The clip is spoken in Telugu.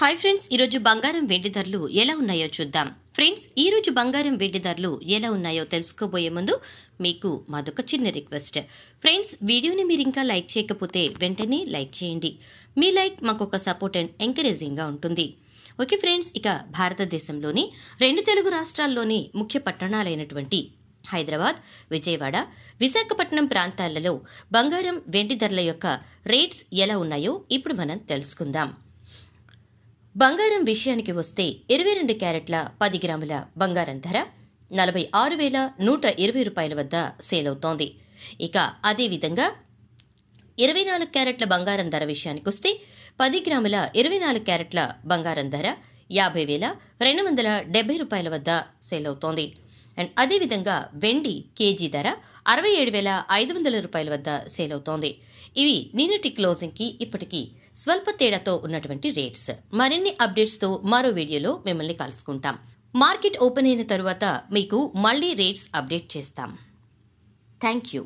హాయ్ ఫ్రెండ్స్ ఈరోజు బంగారం వెండి ధరలు ఎలా ఉన్నాయో చూద్దాం ఫ్రెండ్స్ ఈరోజు బంగారం వెండి ధరలు ఎలా ఉన్నాయో తెలుసుకోబోయే ముందు మీకు మాదొక చిన్న రిక్వెస్ట్ ఫ్రెండ్స్ వీడియోని మీరు ఇంకా లైక్ చేయకపోతే వెంటనే లైక్ చేయండి మీ లైక్ మాకు ఒక సపోర్ట్ అండ్ ఎంకరేజింగ్గా ఉంటుంది ఓకే ఫ్రెండ్స్ ఇక భారతదేశంలోని రెండు తెలుగు రాష్ట్రాల్లోని ముఖ్య పట్టణాలైనటువంటి హైదరాబాద్ విజయవాడ విశాఖపట్నం ప్రాంతాలలో బంగారం వెండి ధరల యొక్క రేట్స్ ఎలా ఉన్నాయో ఇప్పుడు మనం తెలుసుకుందాం బంగారం విషయానికి వస్తే ఇరవై రెండు క్యారెట్ల పది గ్రాముల బంగారం ధర నలభై ఆరు వేల నూట ఇరవై రూపాయల వద్ద సేల్ అవుతోంది ఇక అదేవిధంగా ఇరవై నాలుగు క్యారెట్ల బంగారం ధర విషయానికి వస్తే పది గ్రాముల ఇరవై నాలుగు క్యారెట్ల బంగారం ధర యాభై వేల రెండు వందల డెబ్బై రూపాయల వద్ద సేల్ అవుతోంది అండ్ అదేవిధంగా వెండి కేజీ ధర అరవై ఏడు వేల ఐదు వందల రూపాయల వద్ద సేల్ అవుతోంది ఇవి నిన్నటి క్లోజింగ్కి ఇప్పటికీ స్వల్ప తేడాతో ఉన్నటువంటి రేట్స్ మరిన్ని అప్డేట్స్తో మరో వీడియోలో మిమ్మల్ని కలుసుకుంటాం మార్కెట్ ఓపెన్ అయిన తరువాత మీకు మళ్ళీ రేట్స్ అప్డేట్ చేస్తాం థ్యాంక్ యూ